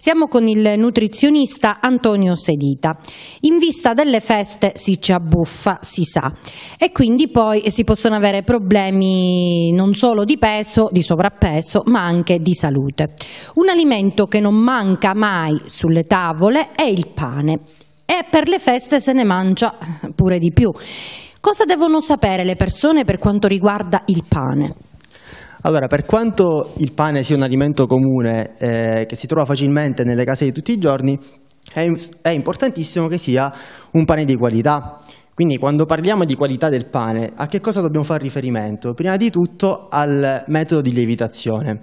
Siamo con il nutrizionista Antonio Sedita. In vista delle feste si ci abbuffa, si sa, e quindi poi si possono avere problemi non solo di peso, di sovrappeso, ma anche di salute. Un alimento che non manca mai sulle tavole è il pane e per le feste se ne mangia pure di più. Cosa devono sapere le persone per quanto riguarda il pane? Allora, per quanto il pane sia un alimento comune eh, che si trova facilmente nelle case di tutti i giorni, è, è importantissimo che sia un pane di qualità. Quindi quando parliamo di qualità del pane, a che cosa dobbiamo fare riferimento? Prima di tutto al metodo di lievitazione.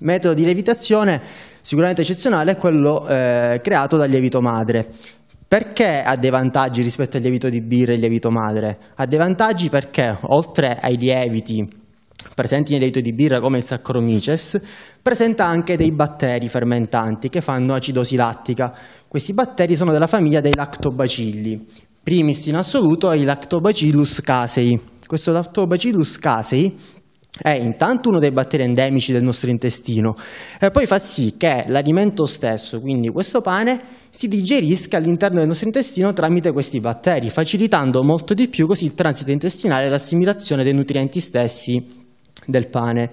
Metodo di lievitazione sicuramente eccezionale è quello eh, creato dal lievito madre. Perché ha dei vantaggi rispetto al lievito di birra e al lievito madre? Ha dei vantaggi perché oltre ai lieviti presenti nel lievito di birra come il Saccharomyces, presenta anche dei batteri fermentanti che fanno acidosi lattica. Questi batteri sono della famiglia dei lactobacilli, primis in assoluto è i Lactobacillus casei. Questo Lactobacillus casei è intanto uno dei batteri endemici del nostro intestino e eh, poi fa sì che l'alimento stesso, quindi questo pane, si digerisca all'interno del nostro intestino tramite questi batteri, facilitando molto di più così il transito intestinale e l'assimilazione dei nutrienti stessi del pane.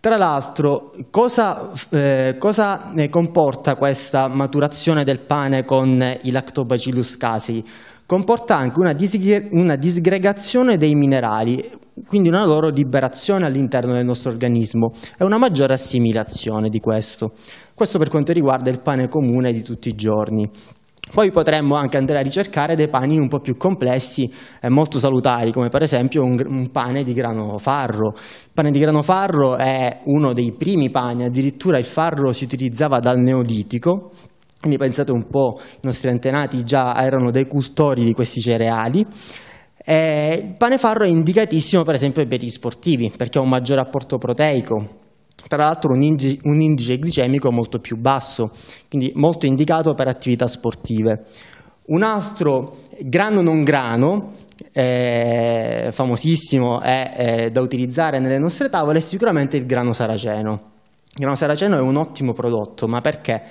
Tra l'altro, cosa, eh, cosa eh, comporta questa maturazione del pane con eh, i lactobacillus casei? Comporta anche una, disgre una disgregazione dei minerali, quindi una loro liberazione all'interno del nostro organismo e una maggiore assimilazione di questo. Questo per quanto riguarda il pane comune di tutti i giorni. Poi potremmo anche andare a ricercare dei pani un po' più complessi e molto salutari, come per esempio un, un pane di grano farro. Il pane di grano farro è uno dei primi pani, addirittura il farro si utilizzava dal Neolitico, quindi pensate un po', i nostri antenati già erano dei cultori di questi cereali. il pane farro è indicatissimo per esempio per gli sportivi, perché ha un maggior apporto proteico, tra l'altro un, un indice glicemico molto più basso, quindi molto indicato per attività sportive. Un altro grano non grano, eh, famosissimo è, eh, da utilizzare nelle nostre tavole, è sicuramente il grano saraceno. Il grano saraceno è un ottimo prodotto, ma perché?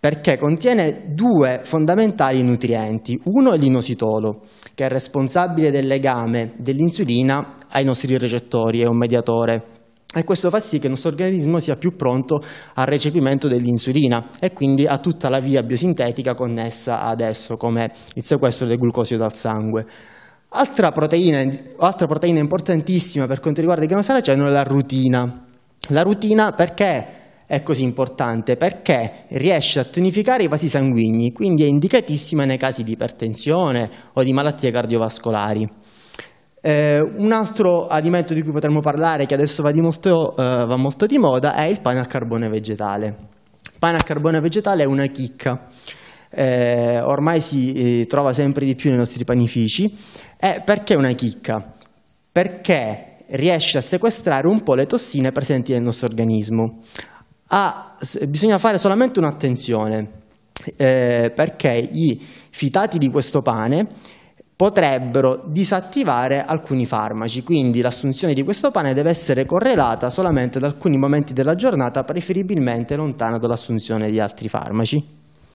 Perché contiene due fondamentali nutrienti. Uno è l'inositolo, che è responsabile del legame dell'insulina ai nostri recettori, è un mediatore e questo fa sì che il nostro organismo sia più pronto al recepimento dell'insulina e quindi a tutta la via biosintetica connessa ad esso, come il sequestro del glucosio dal sangue. Altra proteina, altra proteina importantissima per quanto riguarda i granosaraceno è la rutina. La rutina perché è così importante? Perché riesce a tonificare i vasi sanguigni, quindi è indicatissima nei casi di ipertensione o di malattie cardiovascolari. Eh, un altro alimento di cui potremmo parlare, che adesso va, molto, eh, va molto di moda, è il pane al carbone vegetale. Il pane al carbone vegetale è una chicca. Eh, ormai si eh, trova sempre di più nei nostri panifici. Eh, perché una chicca? Perché riesce a sequestrare un po' le tossine presenti nel nostro organismo. Ah, bisogna fare solamente un'attenzione, eh, perché i fitati di questo pane potrebbero disattivare alcuni farmaci, quindi l'assunzione di questo pane deve essere correlata solamente ad alcuni momenti della giornata, preferibilmente lontana dall'assunzione di altri farmaci.